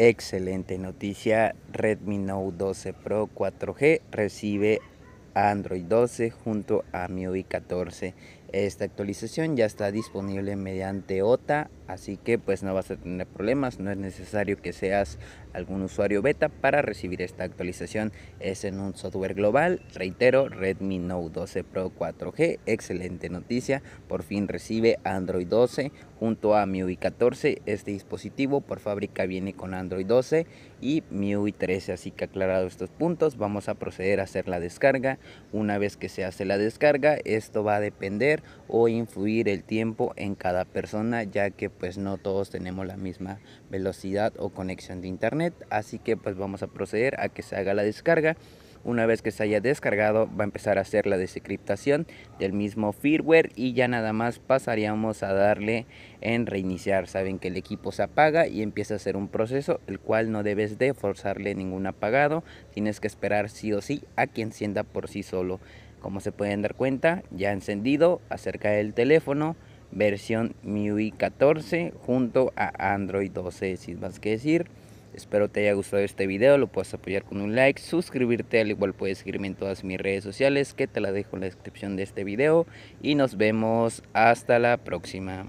Excelente noticia, Redmi Note 12 Pro 4G recibe Android 12 junto a MIUI 14 esta actualización ya está disponible mediante OTA, así que pues no vas a tener problemas, no es necesario que seas algún usuario beta para recibir esta actualización. Es en un software global, reitero, Redmi Note 12 Pro 4G, excelente noticia, por fin recibe Android 12 junto a MIUI 14. Este dispositivo por fábrica viene con Android 12 y MIUI 13, así que aclarado estos puntos vamos a proceder a hacer la descarga. Una vez que se hace la descarga, esto va a depender o influir el tiempo en cada persona ya que pues no todos tenemos la misma velocidad o conexión de internet así que pues vamos a proceder a que se haga la descarga una vez que se haya descargado va a empezar a hacer la desencriptación del mismo firmware y ya nada más pasaríamos a darle en reiniciar. Saben que el equipo se apaga y empieza a hacer un proceso el cual no debes de forzarle ningún apagado. Tienes que esperar sí o sí a que encienda por sí solo. Como se pueden dar cuenta, ya encendido acerca del teléfono, versión MIUI 14 junto a Android 12, sin más que decir. Espero te haya gustado este video, lo puedes apoyar con un like, suscribirte, al igual puedes seguirme en todas mis redes sociales que te la dejo en la descripción de este video y nos vemos hasta la próxima.